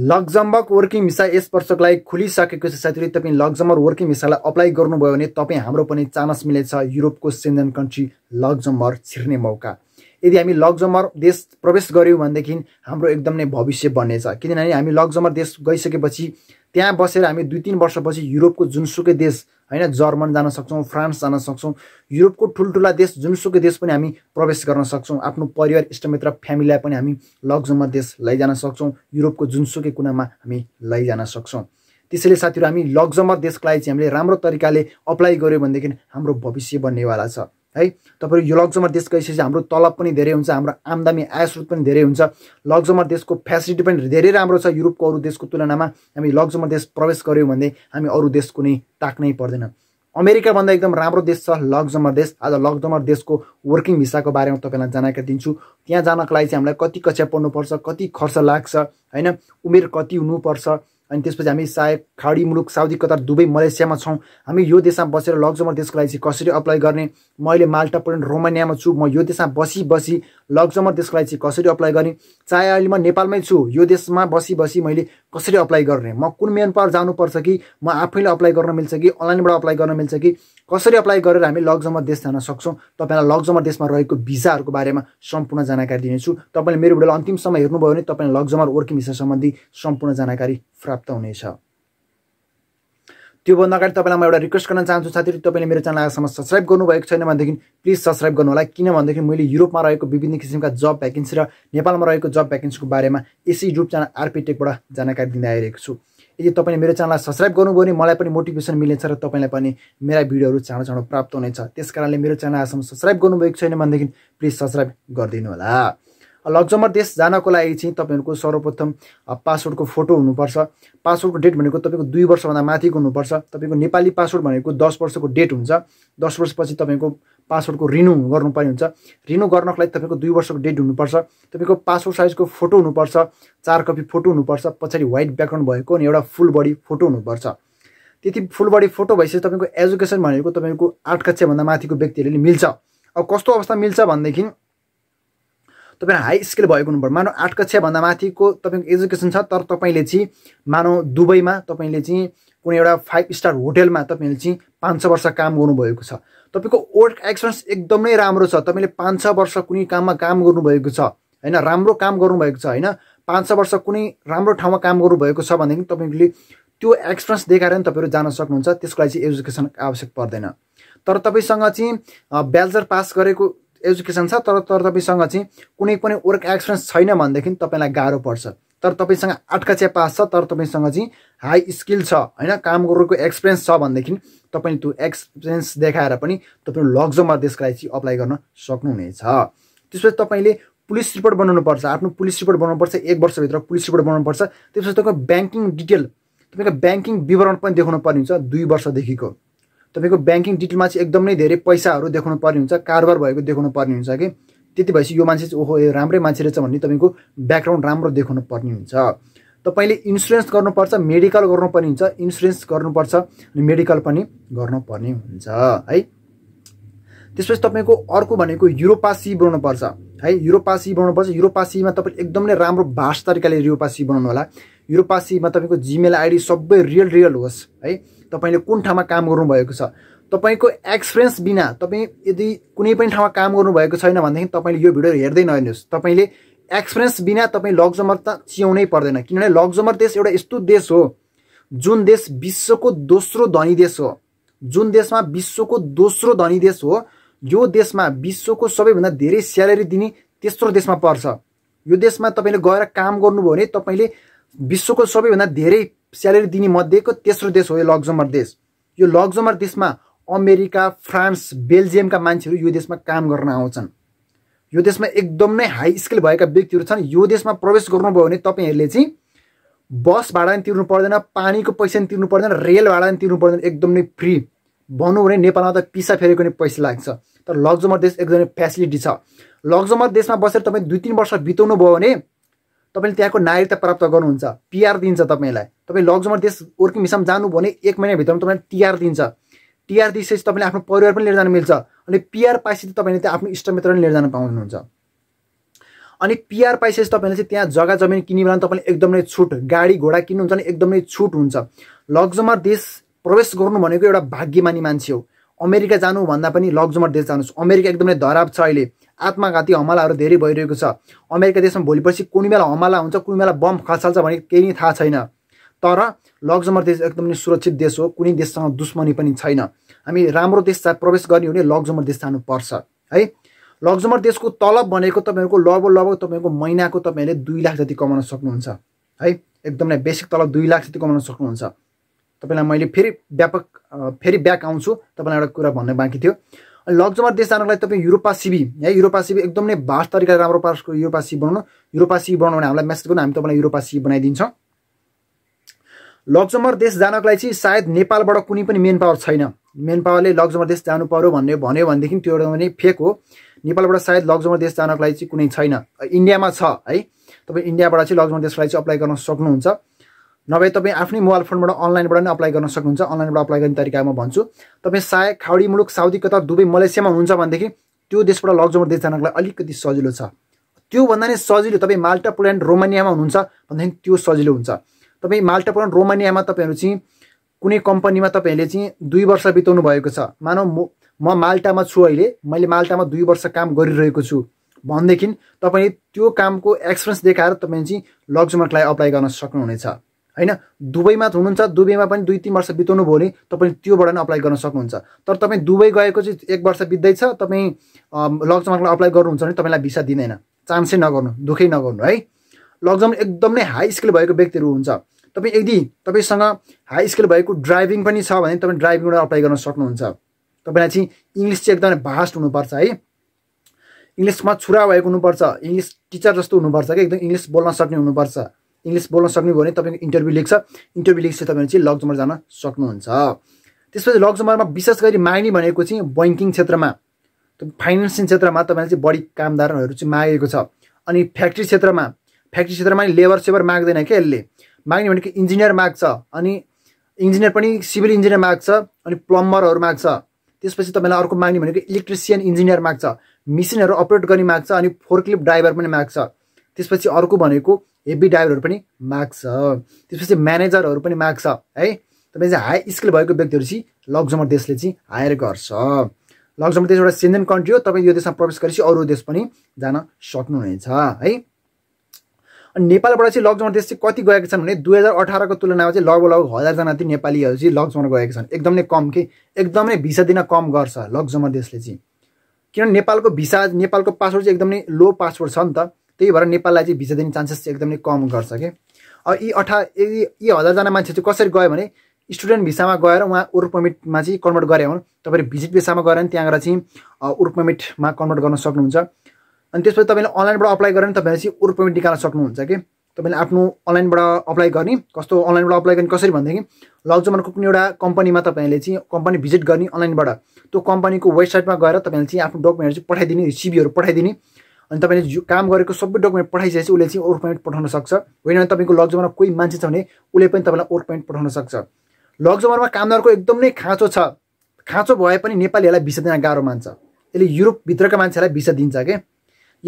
Luxembourg working visa यस वर्षको लागि खुलिसकेको छ साथीहरू तपाईँ लग्जमबर्ग वर्किङ भिसालाई अप्लाई गर्नुभयो भने तपाईँ हाम्रो पनि चान्स मिलेछ युरोपको सेन्जन कन्ट्री लग्जमबर्ग छिर्ने मौका यदि हामी लग्जमर देश प्रवेश गऱ्यौँ भनेदेखि हाम्रो एकदम नै भविष्य बन्नेछ किनभने हामी लग्जमर देश गइसकेपछि त्यहाँ बसेर हामी दुई तिन वर्षपछि युरोपको जुनसुकै देश होइन जर्मन जान सक्छौँ फ्रान्स जान सक्छौँ युरोपको ठुल्ठुला देश जुनसुकै देश पनि हामी प्रवेश गर्न सक्छौँ आफ्नो परिवार इष्टमित्र फ्यामिलीलाई पनि हामी लग्जममा देश लैजान सक्छौँ युरोपको जुनसुकै कुनामा हामी लैजान सक्छौँ त्यसैले साथीहरू हामी लग्जमत देशको लागि चाहिँ हामीले राम्रो तरिकाले अप्लाई गऱ्यौँ भनेदेखि हाम्रो भविष्य बन्नेवाला छ है तपाईँ यो लग्जमर देश गइसकेपछि हाम्रो तलब पनि धेरै हुन्छ हाम्रो आम्दामी आयस्रोत पनि धेरै हुन्छ लग्जमर देशको फेसिलिटी पनि धेरै राम्रो छ युरोपको अरू देशको तुलनामा हामी लग्जमर देश प्रवेश गऱ्यौँ भने हामी अरू देश कुनै ताक्नै पर्दैन अमेरिकाभन्दा एकदम राम्रो देश छ लग्जमर देश आज लग्जमर देशको वर्किङ भिसाको बारेमा तपाईँलाई जानकारी दिन्छु त्यहाँ जानको लागि चाहिँ हामीलाई कति कक्षा पढ्नुपर्छ कति खर्च लाग्छ होइन उमेर कति हुनुपर्छ अनि त्यसपछि हामी सायद खाडी मुलुक साउदी कतार दुबई मलेसियामा छौँ हामी यो देशमा बसेर लग्जमर देशको लागि चाहिँ कसरी अप्लाई गर्ने मैले माल्टा पोल्यान्ड रोमानियामा छु म यो देशमा बसी बसी लग्जमर देशको लागि चाहिँ कसरी अप्लाई गर्ने चाहे अहिले म नेपालमै छु यो देशमा बसी बसी मैले कसरी अप्लाई गर्ने म कुन मेन पावर जानुपर्छ कि म आफैले अप्लाई गर्न मिल्छ कि अनलाइनबाट अप्लाई गर्न मिल्छ कि कसरी अप्लाई गरेर हामी लग्जमर देश जान सक्छौँ तपाईँलाई लग्जमर देशमा रहेको भिजाहरूको बारेमा सम्पूर्ण जानकारी दिनेछु तपाईँले मेरो भिडियोलाई अन्तिमसम्म हेर्नुभयो भने तपाईँलाई लग्जमर वर्किङ भिसा सम्बन्धी सम्पूर्ण जानकारी प्राप्त प्राप्त हुनेछ त्योभन्दा अगाडि तपाईँलाई म एउटा रिक्वेस्ट गर्न चाहन्छु साथीहरू तपाईँले मेरो च्यानल अहिलेसम्म सब्सक्राइब गर्नुभएको छैन भनेदेखि प्लिज सब्सक्राइब गर्नु होला किनभनेदेखि मैले युरोपमा रहेको विभिन्न किसिमका जब भ्याकेन्सी र नेपालमा रहेको जब भ्याकेन्सीको बारेमा यसै युट्युब च्यानल आरपिटेकबाट जानकारी दिँदै आइरहेको छु यदि तपाईँले मेरो च्यानललाई सब्सक्राइब गर्नुभयो भने मलाई पनि मोटिभेसन मिल्नेछ र तपाईँलाई पनि मेरा भिडियोहरू चाँडो चाँडो प्राप्त हुनेछ त्यस कारणले मेरो च्यानल अहिलेसम्म सब्सक्राइब गर्नुभएको छैन भनेदेखि प्लिज सब्सक्राइब गरिदिनु होला लग्जमर देश जानको लागि चाहिँ तपाईँहरूको सर्वप्रथम पासवर्डको फोटो हुनुपर्छ पासवर्डको डेट भनेको तपाईँको दुई वर्षभन्दा माथिको हुनुपर्छ तपाईँको नेपाली पासवर्ड भनेको दस वर्षको डेट हुन्छ दस वर्षपछि तपाईँको पासवर्डको रिन्यू गर्नुपर्ने हुन्छ रिन्यू गर्नको लागि तपाईँको दुई वर्षको डेट हुनुपर्छ तपाईँको पासपोर्ट साइजको फोटो हुनुपर्छ चार कपी फोटो हुनुपर्छ पछाडि व्हाइट ब्याकग्राउन्ड भएको अनि एउटा फुल बडी फोटो हुनुपर्छ त्यति फुल बडी फोटो भएपछि तपाईँको एजुकेसन भनेको तपाईँको आठ कक्षाभन्दा माथिको व्यक्तिहरूले मिल्छ अब कस्तो अवस्था मिल्छ भनेदेखि तपाईँ हाई स्किल भएको हुनुपर्छ मानव आठ कक्षाभन्दा माथिको तपाईँको एजुकेसन छ तर तपाईँले चाहिँ मानव दुबईमा तपाईँले चाहिँ कुनै एउटा फाइभ स्टार होटेलमा तपाईँले चाहिँ पाँच छ वर्ष काम गर्नुभएको छ तपाईँको वर्क एक्सपिरियन्स एकदमै राम्रो छ तपाईँले पाँच छ वर्ष कुनै काममा काम गर्नुभएको छ होइन राम्रो काम गर्नुभएको छ होइन पाँच छ वर्ष कुनै राम्रो ठाउँमा काम गर्नुभएको छ भनेदेखि तपाईँले त्यो एक्सपिरियन्स देखाएर नि तपाईँहरू जान सक्नुहुन्छ त्यसको लागि चाहिँ एजुकेसन आवश्यक पर्दैन तर तपाईँसँग चाहिँ ब्याचलर पास गरेको एजुकेसन छ तर तर तपाईँसँग चाहिँ कुनै पनि वर्क एक्सपिरियन्स छैन भनेदेखि तपाईँलाई गाह्रो पर्छ तर तपाईँसँग आठकचिया पास छ तर तपाईँसँग चाहिँ हाई स्किल छ होइन काम गरेको एक्सपिरियन्स छ भनेदेखि तपाईँले त्यो एक्सपिरियन्स देखाएर पनि तपाईँले लग्जोमा देशको चाहिँ अप्लाई गर्न सक्नुहुनेछ त्यसपछि तपाईँले पुलिस रिपोर्ट बनाउनुपर्छ आफ्नो पुलिस रिपोर्ट बनाउनुपर्छ एक वर्षभित्र पुलिस रिपोर्ट बनाउनुपर्छ त्यसपछि तपाईँको ब्याङ्किङ डिटेल तपाईँको ब्याङ्किङ विवरण पनि देखाउनु पर्ने हुन्छ दुई वर्षदेखिको तपाईँको ब्याङ्किङ डिटेलमा चाहिँ एकदमै धेरै पैसाहरू देखाउनु पर्ने हुन्छ कारोबार भएको देखाउनु पर्ने हुन्छ कि त्यति भएपछि यो मान्छे चाहिँ ओहो यो राम्रै मान्छे रहेछ भन्ने तपाईँको ब्याकग्राउन्ड राम्रो देखाउनु पर्ने हुन्छ तपाईँले इन्सुरेन्स गर्नुपर्छ मेडिकल गर्नुपर्ने हुन्छ इन्सुरेन्स गर्नुपर्छ अनि मेडिकल पनि गर्नुपर्ने हुन्छ है त्यसपछि तपाईँको अर्को भनेको युरोपासी बनाउनुपर्छ है युरोपासी बनाउनुपर्छ युरोपासीमा तपाईँले एकदम नै राम्रो भाष तरिकाले युरोपासी बनाउनु होला युरोपासीमा तपाईँको जिमेल आइडी सबै रियल रियल होस् है तपाईँले कुन ठाउँमा काम गर्नुभएको छ तपाईँको एक्सपिरियन्स बिना तपाईँ यदि कुनै पनि ठाउँमा काम गर्नुभएको छैन भनेदेखि तपाईँले यो भिडियो हेर्दै नहेर्नुहोस् तपाईँले एक्सपिरियन्स बिना तपाईँ लग्जमर त चियाउनै पर्दैन किनभने लग्जमर देश एउटा यस्तो देश हो जुन देश विश्वको दोस्रो धनी देश हो जुन देशमा विश्वको दोस्रो धनी देश हो यो देशमा विश्वको सबैभन्दा धेरै स्यालेरी दिने तेस्रो देशमा पर्छ यो देशमा तपाईँले गएर काम गर्नुभयो भने तपाईँले विश्वको सबैभन्दा धेरै स्यालेरी दिने मध्येको तेस्रो देश हो यो लग्जमर देश यो लग्जमर देशमा अमेरिका फ्रान्स बेल्जियमका मान्छेहरू यो देशमा काम गर्न आउँछन् यो देशमा एकदम नै हाई स्किल भएका व्यक्तिहरू छन् यो देशमा प्रवेश गर्नुभयो भने तपाईँहरूले चाहिँ बस भाडा पनि तिर्नु पर्दैन पानीको पैसा पनि तिर्नु पर्दैन रेल भाडा पनि तिर्नु पर्दैन एकदमै फ्री भनौँ भने नेपालमा त पिसा फेरेको नै पैसा लाग्छ तर लग्जमर देश एकदमै फेसिलिटी छ लग्जमर देशमा बसेर तपाईँ दुई तिन वर्ष बिताउनु भयो भने तपाईँले त्यहाँको नागरिकता प्राप्त गर्नुहुन्छ पिआर दिन्छ तपाईँलाई तपाईँ लग्जमर देश वर्किङ मिसामा जानु भने एक महिनाभित्रमा तपाईँलाई टिआर दिन्छ टिआर दिइसकेपछि तपाईँले आफ्नो परिवार पनि लिएर जानु मिल्छ अनि पिआर पाएपछि तपाईँले त्यहाँ आफ्नो इष्टमित्र पनि लिएर जानु पाउनुहुन्छ अनि पिआर पाइसकेपछि तपाईँले चाहिँ त्यहाँ जग्गा जमिन किन्यो भने तपाईँले एकदमै छुट गाडी घोडा किन्नुहुन्छ भने एकदमै छुट हुन्छ लग्जमर देश प्रवेश गर्नु भनेको एउटा भाग्यमानी मान्छे हो अमेरिका जानुभन्दा पनि लग्जमर देश जानुहोस् अमेरिका एकदमै धराब छ अहिले आत्मघाती हमलाहरू धेरै भइरहेको छ अमेरिका देशमा भोलि पर्सि कुनै बेला हमला हुन्छ कुनै बेला बम खसाल्छ भने केही नै थाहा छैन तर लग्जमर देश एकदमै सुरक्षित देश हो कुनै देशसँग दुश्मनी पनि छैन हामी राम्रो देश प्रवेश गर्ने हो भने लग्जमर देश जानुपर्छ है लग्जमर देशको तलब भनेको तपाईँहरूको लगभग लगभग तपाईँहरूको महिनाको तपाईँहरूले दुई लाख जति कमाउन सक्नुहुन्छ है एकदमै बेसिक तलब दुई लाख जति कमाउन सक्नुहुन्छ तपाईँलाई मैले फेरि व्यापक फेरि ब्याक आउँछु तपाईँलाई एउटा कुरा भन्न बाँकी थियो अनि देश जानको लागि तपाईँ युरोपा सिबी है युरोपा सिबी एकदम नै भास तरिकाले राम्रो पासको युरोपा सिबी बनाउनु युरोपा सिबी बनाउनु भने हामीलाई मेसेज गर्नु हामी तपाईँलाई युरोपा सिबी बनाइदिन्छौँ लग्जमर देश जानको लागि चाहिँ सायद नेपालबाट कुनै पनि मेन पावर छैन मेन पावरले लग्जमर देश जानु पऱ्यो भन्ने भन्यो भनेदेखि त्यो एउटा पनि फेक हो नेपालबाट सायद लग्जमर देश जानको लागि चाहिँ कुनै छैन इन्डियामा छ है तपाईँ इन्डियाबाट चाहिँ लग्जमर देशलाई चाहिँ अप्लाई गर्न सक्नुहुन्छ नभए तपाईँ आफ्नै मोबाइल फोनबाट अनलाइनबाट नै अप्लाई गर्न सक्नुहुन्छ अनलाइनबाट अप्लाई गर्ने तरिका म भन्छु तपाईँ सायद खाउडी मुलुक साउदी कतार दुबई मलेसियामा हुनुहुन्छ भनेदेखि त्यो देशबाट लकडाउनबाट देश जानलाई अलिकति सजिलो छ त्योभन्दा नै सजिलो तपाईँ माल्टा पोल्यान्ड रोमानियामा हुनुहुन्छ भनेदेखि त्यो सजिलो हुन्छ तपाईँ माल्टा पोल्यान्ड रोमानियामा तपाईँहरू चाहिँ कुनै कम्पनीमा तपाईँहरूले चाहिँ दुई वर्ष बिताउनु भएको छ मानव म मा माल्टामा छु अहिले मैले माल्टामा दुई वर्ष काम गरिरहेको छु भनेदेखि तपाईँले त्यो कामको एक्सपिरियन्स देखाएर तपाईँ चाहिँ लकजमर्कलाई अप्लाई गर्न सक्नुहुनेछ होइन दुबईमा हुनुहुन्छ दुबईमा पनि दुई तिन वर्ष बिताउनु भयो भने तपाईँले त्योबाट नै अप्लाई गर्न सक्नुहुन्छ तर तपाईँ दुबई गएको चाहिँ एक वर्ष बित्दैछ तपाईँ लक्जमर्गलाई अप्लाई गर्नुहुन्छ भने तपाईँलाई भिसा दिँदैन चान्सै नगर्नु दुःखै नगर्नु है लक्जम एकदम नै हाई स्किल भएको व्यक्तिहरू हुन्छ तपाईँ यदि तपाईँसँग हाई स्किल भएको ड्राइभिङ पनि छ भने तपाईँ ड्राइभिङबाट अप्लाई गर्न सक्नुहुन्छ तपाईँलाई चाहिँ इङ्ग्लिस चाहिँ एकदमै भास्ट हुनुपर्छ है इङ्ग्लिसमा छुरा भएको हुनुपर्छ इङ्ग्लिस टिचर जस्तो हुनुपर्छ कि एकदम इङ्ग्लिस बोल्न सक्ने हुनुपर्छ इङ्ग्लिस बोल्न सक्नु भयो भने तपाईँको इन्टरभ्यू लेख्छ इन्टरभ्यू लेख्छ तपाईँले चाहिँ लग्जमर जान सक्नुहुन्छ त्यसपछि लगजमरमा विशेष गरी माग्ने भनेको चाहिँ बैङ्किङ क्षेत्रमा फाइनेन्सिङ क्षेत्रमा तपाईँले चाहिँ बढी कामदारहरू चाहिँ मागेको छ अनि फ्याक्ट्री क्षेत्रमा फ्याक्ट्री क्षेत्रमा लेबर सेबर माग्दैन क्या यसले माग्ने भनेको इन्जिनियर माग्छ अनि इन्जिनियर पनि सिभिल इन्जिनियर माग्छ अनि प्लम्बरहरू माग्छ त्यसपछि तपाईँलाई अर्को माग्ने भनेको इलेक्ट्रिसियन इन्जिनियर माग्छ मिसिनहरू अपरेट गर्ने माग्छ अनि फोर्कलिफ्ट ड्राइभर पनि माग्छ त्यसपछि अर्को भनेको हेभी ड्राइभरहरू पनि माग्छ त्यसपछि म्यानेजरहरू पनि माग्छ है तपाईँ चाहिँ हाई स्किल भएको व्यक्तिहरू चाहिँ लग्जमर देशले चाहिँ हायर गर्छ लग्जमर देश एउटा सेन्जन कन्ट्री हो तपाईँ यो देशमा प्रवेश गरेपछि अरू देश पनि जान सक्नुहुनेछ है अनि नेपालबाट चाहिँ लग्जमर देश चाहिँ कति गएका छन् भने दुई हजार अठारको तुलनामा चाहिँ लगभग लगभग हजारजना चाहिँ नेपालीहरू चाहिँ लग्जमर गएका छन् एकदमै कम के एकदमै भिसा दिन कम गर्छ लग्जमर देशले चाहिँ किनभने नेपालको भिसा नेपालको पासपोर्ट चाहिँ एकदमै लो पासपोर्ट छ नि त त्यही भएर नेपाललाई चाहिँ भिजा दिने चान्सेस चाहिँ एकदमै कम गर्छ कि अब यी अठार यी हजारजना मान्छे चाहिँ कसरी गयो भने स्टुडेन्ट भिसामा गएर उहाँ वर्क पर्मिटमा चाहिँ कन्भर्ट गरे हुन् तपाईँले भिजिट भिसामा गएर त्यहाँ गएर चाहिँ वर्क पर्मिटमा कन्भर्ट गर्न सक्नुहुन्छ अनि त्यसपछि तपाईँले अनलाइनबाट अप्लाई गरेर तपाईँले चाहिँ वर्क पर्मिट निकाल्न सक्नुहुन्छ कि तपाईँले आफ्नो अनलाइनबाट अप्लाई गर्ने कस्तो अनलाइनबाट अप्लाई गर्ने कसरी भनेदेखि लगजमनको कुनै एउटा कम्पनीमा तपाईँले चाहिँ कम्पनी भिजिट गर्ने अनलाइनबाट त्यो कम्पनीको वेबसाइटमा गएर तपाईँले चाहिँ आफ्नो डकुमेन्टहरू चाहिँ पठाइदिने सिबीहरू पठाइदिने अनि तपाईँले काम गरेको सबै डकुमेन्ट पठाइसकेपछि उसले चाहिँ वर्क पोइन्ट पठाउन सक्छ होइन भने तपाईँको लकजमानमा कोही मान्छे छ भने उसले पनि तपाईँलाई वर्क पोइन्ट पठाउन सक्छ लकजमानमा कामदारको एकदम नै खाँचो छ खाँचो भए पनि नेपालीहरूलाई भिसा दिन गाह्रो मान्छ यसले युरोपभित्रका मान्छेहरूलाई भिसा दिन्छ क्या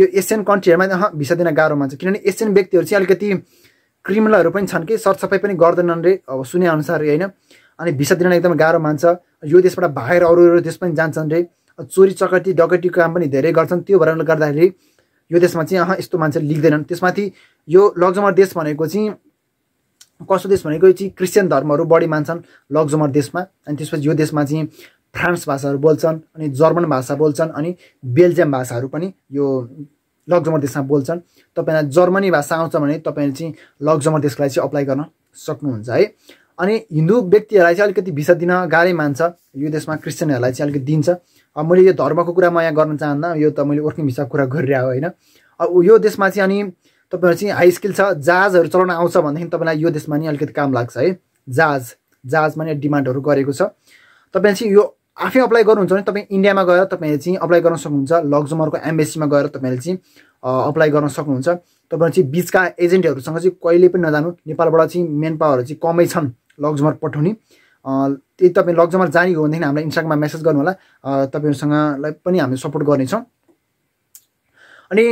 यो एसियन कन्ट्रीहरूमा अह भिसा दिन गाह्रो मान्छ किनभने एसियन व्यक्तिहरू चाहिँ अलिकति क्रिमिनलहरू पनि छन् कि सरसफाइ पनि गर्दैनन् रे अब सुनेअनुसार होइन अनि भिसा दिन एकदम गाह्रो मान्छ यो देशबाट बाहिर अरू अरू देश पनि जान्छन् रे चोरी चकटी डकटीको काम पनि धेरै गर्छन् त्यो भएर गर्दाखेरि यो देशमा चाहिँ अह यस्तो मान्छेले लेख्दैनन् त्यसमाथि यो लग्जमर देश भनेको चाहिँ कस्तो देश भनेको चाहिँ क्रिस्चियन धर्महरू बढी मान्छन् लग्जमर देशमा अनि त्यसपछि यो देशमा चाहिँ फ्रान्स भाषाहरू बोल्छन् अनि जर्मन भाषा बोल्छन् अनि बेल्जियम भाषाहरू पनि यो लग्जमर देशमा बोल्छन् तपाईँलाई जर्मनी भाषा आउँछ भने तपाईँले चाहिँ लग्जमर देशलाई चाहिँ अप्लाई गर्न सक्नुहुन्छ है अनि हिन्दू व्यक्तिहरूलाई चाहिँ अलिकति भिसा दिन गाह्रै मान्छ यो देशमा क्रिस्चियनहरूलाई चाहिँ अलिकति दिन्छ मैले यो धर्मको कुरा म यहाँ गर्न चाहन्न यो त मैले वर्किङ भिसाको कुरा गरिरहेको होइन अब यो देशमा चाहिँ अनि तपाईँहरू चाहिँ हाई स्किल छ जहाजहरू चलाउन आउँछ भनेदेखि तपाईँलाई यो देशमा नि अलिकति काम लाग्छ है जहाज जहाजमा नि डिमान्डहरू गरेको छ तपाईँ चाहिँ यो आफै अप्लाई गर्नुहुन्छ भने तपाईँ इन्डियामा गएर तपाईँले चाहिँ अप्लाई गर्न सक्नुहुन्छ लग्जमरको एम्बेसीमा गएर तपाईँले चाहिँ अप्लाई गर्न सक्नुहुन्छ तपाईँहरू चाहिँ बिचका एजेन्टहरूसँग चाहिँ कहिले पनि नजानु नेपालबाट चाहिँ मेन पावरहरू चाहिँ कमै छन् लग्जमर पठाउने यदि तपाईँ लग्जममा जाने हो भनेदेखि हामीलाई इन्स्टाग्राममा मेसेज गर्नु होला तपाईँहरूसँगलाई पनि हामी सपोर्ट गर्नेछौँ अनि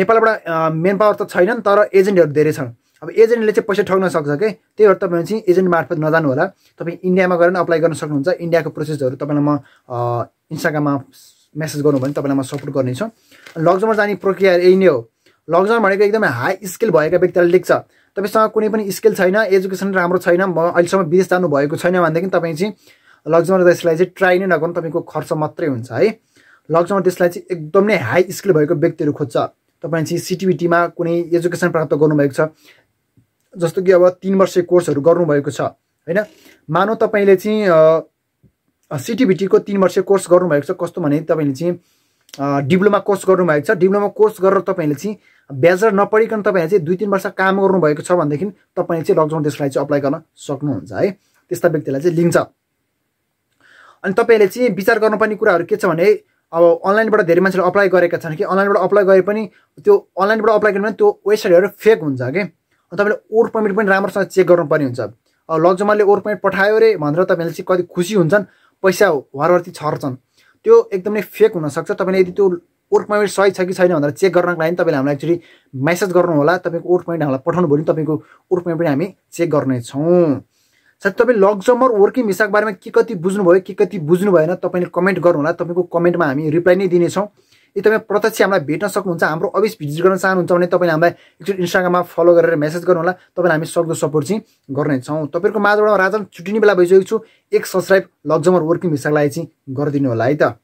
नेपालबाट मेन पावर त छैनन् तर एजेन्टहरू धेरै छन् अब एजेन्टले चाहिँ पैसा ठग्न सक्छ कि त्यही भएर तपाईँ चाहिँ एजेन्ट मार्फत नजानु होला तपाईँ इन्डियामा गएर अप्लाई गर्न सक्नुहुन्छ इन्डियाको प्रोसेसहरू तपाईँलाई म इन्स्टाग्राममा मेसेज गर्नु भने तपाईँलाई म सपोर्ट गर्नेछु लग्जममा जाने प्रक्रिया यही नै हो लग्जम भनेको एकदमै हाई स्किल भएका व्यक्तिलाई लेख्छ तपाईँसँग कुनै पनि स्किल छैन एजुकेसन राम्रो छैन म अहिलेसम्म विदेश जानुभएको छैन भनेदेखि तपाईँ चाहिँ लग्जमर देशलाई चाहिँ ट्राई नै नगर्नु तपाईँको खर्च मात्रै हुन्छ है लग्जमर देशलाई चाहिँ एकदमै हाई स्किल भएको व्यक्तिहरू खोज्छ तपाईँ चाहिँ सिटिभिटीमा कुनै एजुकेसन प्राप्त गर्नुभएको छ जस्तो कि अब तिन वर्ष कोर्सहरू गर्नुभएको छ होइन मानव तपाईँले चाहिँ सिटिभिटीको तिन वर्ष कोर्स गर्नुभएको छ कस्तो भने तपाईँले चाहिँ डिप्लोमा कोर्स गर्नुभएको छ डिप्लोमा कोर्स गरेर तपाईँले चाहिँ ब्याजर नपढिकन तपाईँहरू चाहिँ दुई तिन वर्ष काम गर्नुभएको छ भनेदेखि तपाईँले चाहिँ लकडाउन त्यसलाई चाहिँ अप्लाई गर्न सक्नुहुन्छ है त्यस्ता व्यक्तिलाई चाहिँ लिन्छ अनि तपाईँले चाहिँ विचार गर्नुपर्ने कुराहरू के छ भने अब अनलाइनबाट धेरै मान्छेले अप्लाई गरेका छन् कि अनलाइनबाट अप्लाई गरे पनि त्यो अनलाइनबाट अप्लाई गर्यो भने त्यो वेबसाइटहरू फेक हुन्छ कि अनि तपाईँले ओर पर्मिट पनि राम्रोसँग चेक गर्नुपर्ने हुन्छ अब लकजमाले ओर पर्मिट पठायो अरे भनेर तपाईँले चाहिँ कति खुसी हुन्छन् पैसा वारवर्ती छर्छन् त्यो एकदमै फेक हुनसक्छ तपाईँले यदि त्यो वर्क पोइन्ट सही छ कि छैन भनेर चेक गर्नको लागि तपाईँले हामीलाई एक्चुली मेसेज गर्नुहोला तपाईँको वर्क पोइन्ट हामीलाई पठाउनु भयो भने तपाईँको वर्क पोइन्ट पनि हामी चेक गर्नेछौँ साथै तपाईँ लग्जमर वर्किङ भिसाको बारेमा के कति बुझ्नुभयो के कति बुझ्नु भएन तपाईँले कमेन्ट गर्नुहोला तपाईँको कमेन्टमा हामी रिप्लाई नै दिनेछौँ यदि तपाईँ प्रत्यक्ष हामीलाई भेट्न सक्नुहुन्छ हाम्रो अफिस भिजिट गर्न चाहनुहुन्छ भने तपाईँले हामीलाई एकचोटि इन्स्टाग्राममा फलो गरेर मेसेज गर्नुहोला तपाईँलाई हामी सक्दो सपोर्ट चाहिँ गर्नेछौँ तपाईँहरूको माझबाट राजन छुट्टिने बेला भइसकेको छु एक सब्सक्राइब लग्जमर वर्किङ भिसाको चाहिँ गरिदिनु होला है त